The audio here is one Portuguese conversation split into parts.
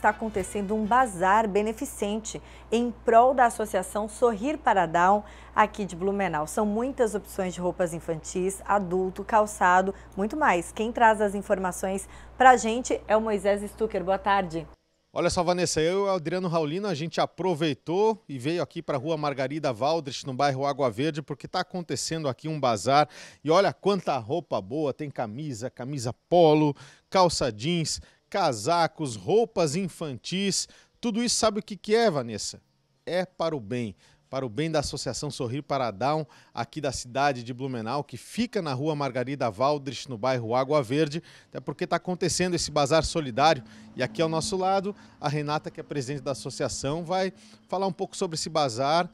está acontecendo um bazar beneficente em prol da Associação Sorrir para Down aqui de Blumenau. São muitas opções de roupas infantis, adulto, calçado, muito mais. Quem traz as informações para a gente é o Moisés Stucker. Boa tarde. Olha só, Vanessa, eu e o Adriano Raulino, a gente aproveitou e veio aqui para a Rua Margarida Valdrich, no bairro Água Verde, porque está acontecendo aqui um bazar. E olha quanta roupa boa, tem camisa, camisa polo, calça jeans, casacos, roupas infantis, tudo isso sabe o que, que é, Vanessa? É para o bem para o bem da Associação Sorrir para Down, aqui da cidade de Blumenau, que fica na rua Margarida Valdrich, no bairro Água Verde, até porque está acontecendo esse bazar solidário. E aqui ao nosso lado, a Renata, que é presidente da associação, vai falar um pouco sobre esse bazar,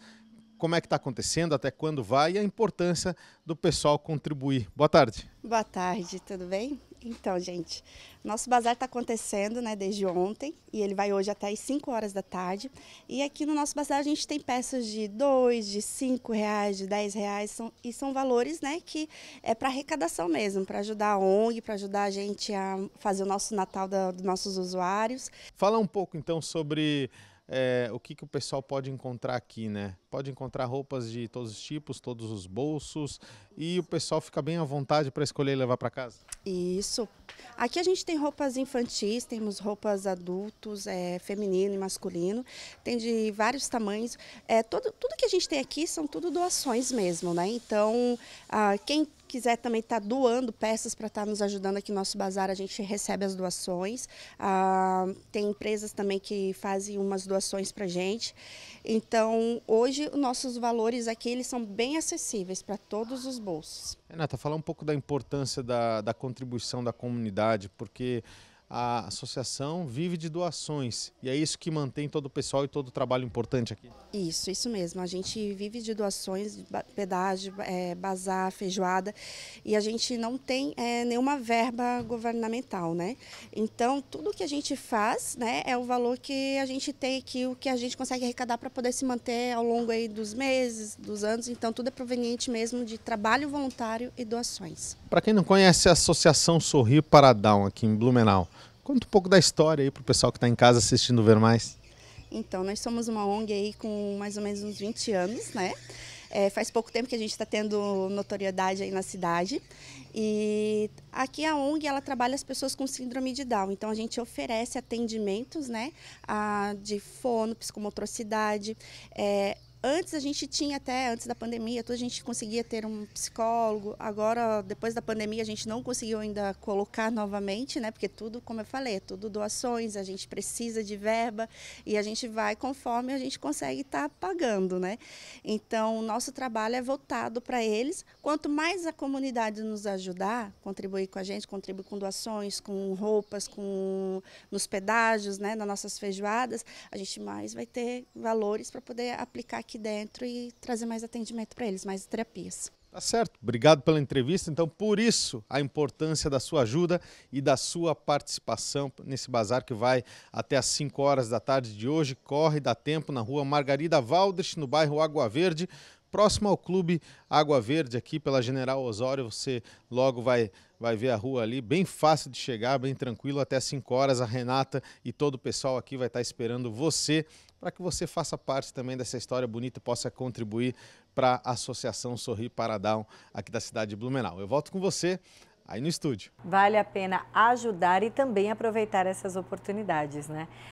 como é que está acontecendo, até quando vai e a importância do pessoal contribuir. Boa tarde. Boa tarde, tudo bem? Então, gente, nosso bazar está acontecendo né, desde ontem e ele vai hoje até as 5 horas da tarde. E aqui no nosso bazar a gente tem peças de 2, de 5 reais, de 10 reais, são, e são valores né, que é para arrecadação mesmo, para ajudar a ONG, para ajudar a gente a fazer o nosso Natal da, dos nossos usuários. Fala um pouco então sobre é, o que, que o pessoal pode encontrar aqui, né? Pode encontrar roupas de todos os tipos, todos os bolsos e o pessoal fica bem à vontade para escolher e levar para casa. Isso. Aqui a gente tem roupas infantis, temos roupas adultos, é, feminino e masculino, tem de vários tamanhos. É, todo, tudo que a gente tem aqui são tudo doações mesmo, né? Então, ah, quem quiser também estar tá doando peças para estar tá nos ajudando aqui no nosso bazar, a gente recebe as doações. Ah, tem empresas também que fazem umas doações para gente. Então, hoje, nossos valores aqui eles são bem acessíveis para todos os bolsos. Renata, falar um pouco da importância da, da contribuição da comunidade, porque a associação vive de doações e é isso que mantém todo o pessoal e todo o trabalho importante aqui. Isso, isso mesmo. A gente vive de doações, pedágio, é, bazar, feijoada e a gente não tem é, nenhuma verba governamental, né? Então tudo que a gente faz, né, é o valor que a gente tem aqui, o que a gente consegue arrecadar para poder se manter ao longo aí dos meses, dos anos. Então tudo é proveniente mesmo de trabalho voluntário e doações. Para quem não conhece a Associação Sorrir para Down aqui em Blumenau Conta um pouco da história aí para o pessoal que está em casa assistindo Ver Mais. Então, nós somos uma ONG aí com mais ou menos uns 20 anos, né? É, faz pouco tempo que a gente está tendo notoriedade aí na cidade. E aqui a ONG ela trabalha as pessoas com síndrome de Down. Então a gente oferece atendimentos né, a, de fono, psicomotricidade. É, Antes a gente tinha até, antes da pandemia, a gente conseguia ter um psicólogo. Agora, depois da pandemia, a gente não conseguiu ainda colocar novamente, né? Porque tudo, como eu falei, é tudo doações, a gente precisa de verba e a gente vai conforme a gente consegue estar tá pagando, né? Então, o nosso trabalho é voltado para eles. Quanto mais a comunidade nos ajudar, contribuir com a gente, contribuir com doações, com roupas, com nos pedágios, né? Nas nossas feijoadas, a gente mais vai ter valores para poder aplicar aqui aqui dentro e trazer mais atendimento para eles, mais terapias. Tá certo. Obrigado pela entrevista. Então, por isso, a importância da sua ajuda e da sua participação nesse bazar que vai até às 5 horas da tarde de hoje. Corre, dá tempo, na rua Margarida Valdres, no bairro Água Verde próximo ao Clube Água Verde, aqui pela General Osório. Você logo vai, vai ver a rua ali, bem fácil de chegar, bem tranquilo, até 5 horas. A Renata e todo o pessoal aqui vai estar esperando você para que você faça parte também dessa história bonita e possa contribuir para a Associação Sorri Paradão aqui da cidade de Blumenau. Eu volto com você aí no estúdio. Vale a pena ajudar e também aproveitar essas oportunidades, né?